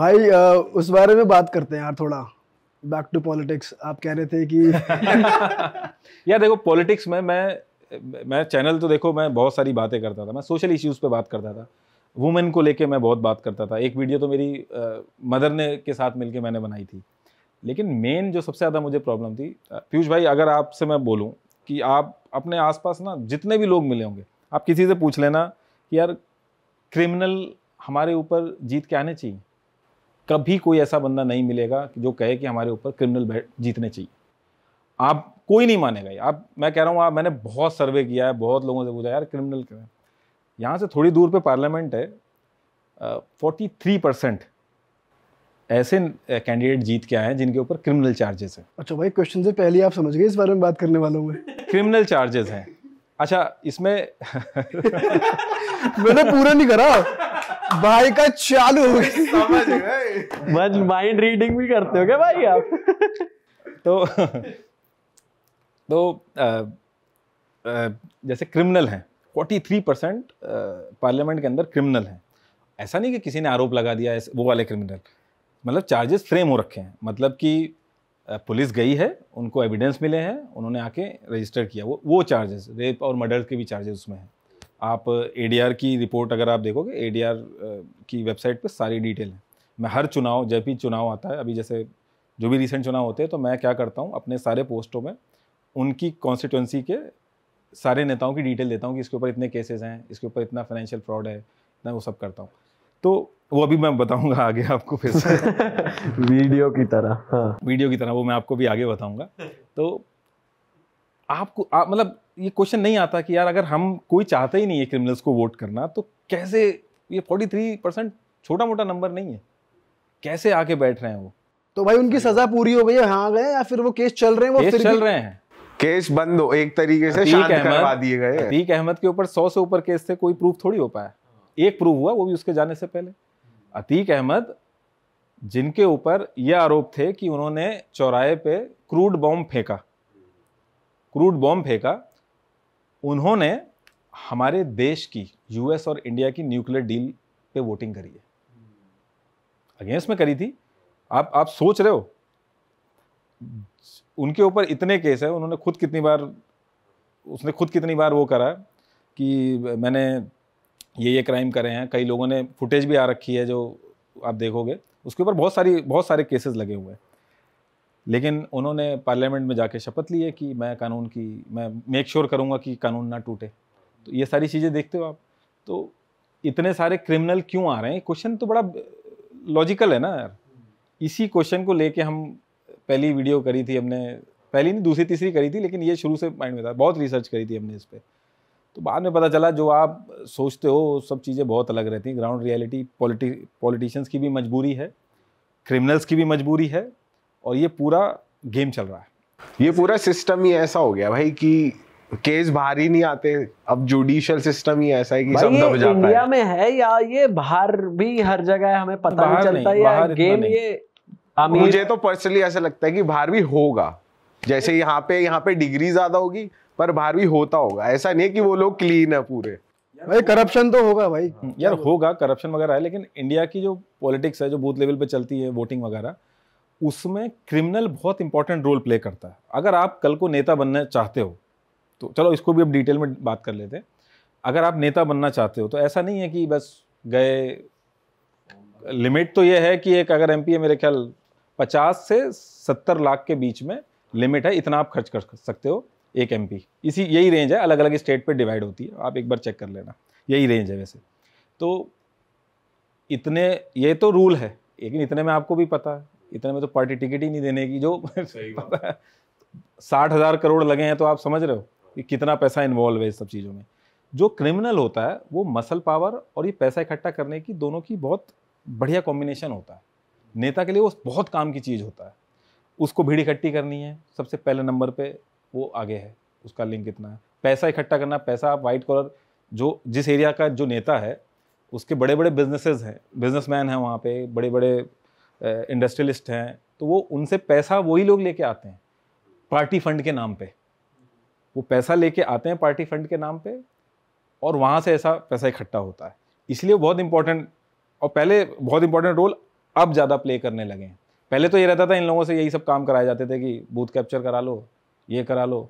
भाई आ, उस बारे में बात करते हैं यार थोड़ा बैक टू पॉलिटिक्स आप कह रहे थे कि यार देखो पॉलिटिक्स में मैं मैं चैनल तो देखो मैं बहुत सारी बातें करता था मैं सोशल इश्यूज़ पे बात करता था वुमेन को लेके मैं बहुत बात करता था एक वीडियो तो मेरी आ, मदर ने के साथ मिलके मैंने बनाई थी लेकिन मेन जो सबसे ज़्यादा मुझे प्रॉब्लम थी पीयूष भाई अगर आपसे मैं बोलूँ कि आप अपने आसपास ना जितने भी लोग मिले होंगे आप किसी से पूछ लेना कि यार क्रिमिनल हमारे ऊपर जीत के आने चाहिए कभी कोई ऐसा बंदा नहीं मिलेगा जो कहे कि हमारे ऊपर क्रिमिनल बैठ जीतने चाहिए आप कोई नहीं मानेगा आप मैं कह रहा हूँ आप मैंने बहुत सर्वे किया है बहुत लोगों से पूछा यार क्रिमिनल क्या यहाँ से थोड़ी दूर पे पार्लियामेंट है फोर्टी थ्री परसेंट ऐसे कैंडिडेट जीत के आए हैं जिनके ऊपर क्रिमिनल चार्जेस हैं अच्छा भाई क्वेश्चन से पहले आप समझ गए इस बारे में बात करने वाला हूँ क्रिमिनल चार्जेस हैं अच्छा इसमें मैंने पूरा नहीं करा भाई का चालू हो गया माइंड रीडिंग भी करते हो क्या भाई आप तो तो जैसे क्रिमिनल हैं 43 परसेंट पार्लियामेंट के अंदर क्रिमिनल हैं ऐसा नहीं कि किसी ने आरोप लगा दिया वो वाले क्रिमिनल मतलब चार्जेस फ्रेम हो रखे हैं मतलब कि पुलिस गई है उनको एविडेंस मिले हैं उन्होंने आके रजिस्टर किया वो वो चार्जेस रेप और मर्डर के भी चार्जेस उसमें हैं आप ए की रिपोर्ट अगर आप देखोगे ए की वेबसाइट पर सारी डिटेल है मैं हर चुनाव जब भी चुनाव आता है अभी जैसे जो भी रिसेंट चुनाव होते हैं तो मैं क्या करता हूँ अपने सारे पोस्टों में उनकी कॉन्स्टिट्यूंसी के सारे नेताओं की डिटेल देता हूँ कि इसके ऊपर इतने केसेस हैं इसके ऊपर इतना फाइनेंशियल फ्रॉड है इतना वो सब करता हूँ तो वो अभी मैं बताऊँगा आगे आपको फिर से वीडियो की तरह हाँ वीडियो की तरह वो मैं आपको भी आगे बताऊँगा तो आपको आप मतलब ये क्वेश्चन नहीं आता कि यार अगर हम कोई चाहते ही नहीं है क्रिमिनल्स को वोट करना तो कैसे ये फोर्टी थ्री परसेंट छोटा मोटा नंबर नहीं है कैसे आके बैठ रहे हैं वो तो भाई उनकी सजा पूरी हो गई है हाँ गए या फिर वो केस चल रहे हैं वो फिर चल रहे हैं केस बंद हो एक तरीके से शांत दिए गए अतीक अहमद के ऊपर सौ से ऊपर केस थे कोई प्रूफ थोड़ी हो पाया एक प्रूफ हुआ वो भी उसके जाने से पहले अतीक अहमद जिनके ऊपर यह आरोप थे कि उन्होंने चौराहे पे क्रूड बॉम्ब फेंका क्रूड बॉम्ब फेंका उन्होंने हमारे देश की यूएस और इंडिया की न्यूक्लियर डील पे वोटिंग करी है अगेंस्ट में करी थी आप आप सोच रहे हो उनके ऊपर इतने केस है उन्होंने खुद कितनी बार उसने खुद कितनी बार वो करा कि मैंने ये ये क्राइम करे हैं कई लोगों ने फुटेज भी आ रखी है जो आप देखोगे उसके ऊपर बहुत सारी बहुत सारे केसेस लगे हुए हैं लेकिन उन्होंने पार्लियामेंट में जाके शपथ ली है कि मैं कानून की मैं मेक श्योर करूँगा कि कानून ना टूटे तो ये सारी चीज़ें देखते हो आप तो इतने सारे क्रिमिनल क्यों आ रहे हैं क्वेश्चन तो बड़ा लॉजिकल है ना यार इसी क्वेश्चन को लेके हम पहली वीडियो करी थी हमने पहली नहीं दूसरी तीसरी करी थी लेकिन ये शुरू से माइंड में था बहुत रिसर्च करी थी हमने इस पर तो बाद में पता चला जो आप सोचते हो सब चीज़ें बहुत अलग रहती हैं ग्राउंड रियलिटी पॉलिटी पॉलिटिशियंस की भी मजबूरी है क्रिमिनल्स की भी मजबूरी है और ये पूरा गेम चल रहा है ये पूरा सिस्टम ही ऐसा हो गया भाई कि केस बाहर ही नहीं आते अब जुडिशियल सिस्टम ही ऐसा है कि सब दब जाता है इंडिया में है या ये बाहर भी हर जगह है हमें पता नहीं चलता नहीं, या गेम ये मुझे तो पर्सनली ऐसा लगता है कि बाहर भी होगा जैसे यहाँ पे यहाँ पे डिग्री ज्यादा होगी पर बाहर भी होता होगा ऐसा नहीं कि वो लोग क्लीन है पूरे भाई करप्शन तो होगा भाई हम्म, यार होगा करप्शन वगैरह है लेकिन इंडिया की जो पॉलिटिक्स है जो बूथ लेवल पे चलती है वोटिंग वगैरह उसमें क्रिमिनल बहुत इंपॉर्टेंट रोल प्ले करता है अगर आप कल को नेता बनना चाहते हो तो चलो इसको भी अब डिटेल में बात कर लेते हैं अगर आप नेता बनना चाहते हो तो ऐसा नहीं है कि बस गए लिमिट तो ये है कि एक अगर एम है मेरे ख्याल पचास से सत्तर लाख के बीच में लिमिट है इतना आप खर्च कर सकते हो एक एम इसी यही रेंज है अलग अलग स्टेट पर डिवाइड होती है आप एक बार चेक कर लेना यही रेंज है वैसे तो इतने ये तो रूल है लेकिन इतने में आपको भी पता है इतने में तो पार्टी टिकट ही नहीं देने की जो साठ हज़ार करोड़ लगे हैं तो आप समझ रहे हो कि कितना पैसा इन्वॉल्व है इस सब चीज़ों में जो क्रिमिनल होता है वो मसल पावर और ये पैसा इकट्ठा करने की दोनों की बहुत बढ़िया कॉम्बिनेशन होता है नेता के लिए वो बहुत काम की चीज़ होता है उसको भीड़ इकट्ठी करनी है सबसे पहले नंबर पर वो आगे है उसका लिंक इतना है पैसा इकट्ठा करना पैसा आप वाइट कॉलर जो जिस एरिया का जो नेता है उसके बड़े बड़े बिजनेसेस हैं बिजनेसमैन हैं वहाँ पे बड़े बड़े इंडस्ट्रियलिस्ट हैं तो वो उनसे पैसा वही लोग लेके आते हैं पार्टी फंड के नाम पे वो पैसा लेके आते हैं पार्टी फंड के नाम पे और वहाँ से ऐसा पैसा इकट्ठा होता है इसलिए बहुत इंपॉर्टेंट और पहले बहुत इंपॉर्टेंट रोल अब ज़्यादा प्ले करने लगे हैं पहले तो ये रहता था इन लोगों से यही सब काम कराए जाते थे कि बूथ कैप्चर करा लो ये करा लो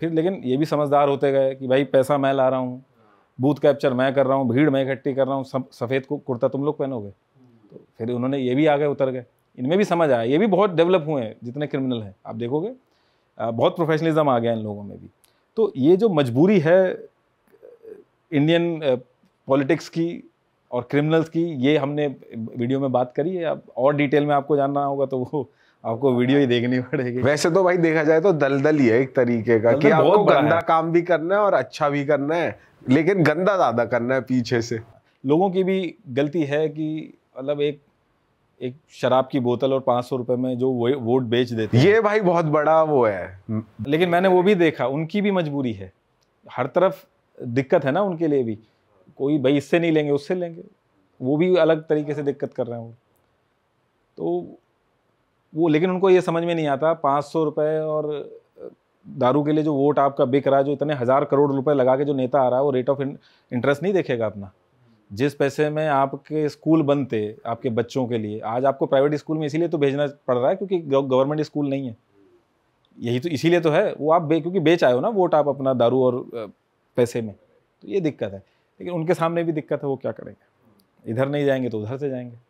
फिर लेकिन ये भी समझदार होते गए कि भाई पैसा मैं ला रहा हूँ बूथ कैप्चर मैं कर रहा हूँ भीड़ मैं इकट्ठी कर रहा हूँ सफ़ेद कुर्ता तुम लोग पहनोगे फिर उन्होंने ये भी आगे उतर गए इनमें भी समझ आया ये भी बहुत डेवलप हुए हैं जितने क्रिमिनल हैं आप देखोगे बहुत प्रोफेशनलिज्म आ गया इन लोगों में भी तो ये जो मजबूरी है इंडियन पॉलिटिक्स की और क्रिमिनल्स की ये हमने वीडियो में बात करी है आप और डिटेल में आपको जानना होगा तो वो आपको वीडियो ही देखनी पड़ेगी वैसे तो भाई देखा जाए तो दलदल ही है एक तरीके का कि आपको गंदा काम भी करना है और अच्छा भी करना है लेकिन गंदा ज्यादा करना है पीछे से लोगों की भी गलती है कि मतलब एक एक शराब की बोतल और पाँच सौ रुपये में जो वो, वोट बेच देते ये भाई बहुत बड़ा वो है लेकिन मैंने वो भी देखा उनकी भी मजबूरी है हर तरफ दिक्कत है ना उनके लिए भी कोई भाई इससे नहीं लेंगे उससे लेंगे वो भी अलग तरीके से दिक्कत कर रहे हैं वो तो वो लेकिन उनको ये समझ में नहीं आता पाँच सौ रुपये और दारू के लिए जो वोट आपका बिक रहा है जो इतने हज़ार करोड़ रुपए लगा के जो नेता आ रहा है वो रेट ऑफ इंटरेस्ट नहीं देखेगा अपना जिस पैसे में आपके स्कूल बनते आपके बच्चों के लिए आज आपको प्राइवेट स्कूल में इसीलिए तो भेजना पड़ रहा है क्योंकि गवर्नमेंट स्कूल नहीं है यही तो इसीलिए तो है वो आप बे क्योंकि बेच आए हो ना वोट आप अपना दारू और पैसे में तो ये दिक्कत है लेकिन उनके सामने भी दिक्कत है वो क्या करेंगे इधर नहीं जाएंगे तो उधर से जाएंगे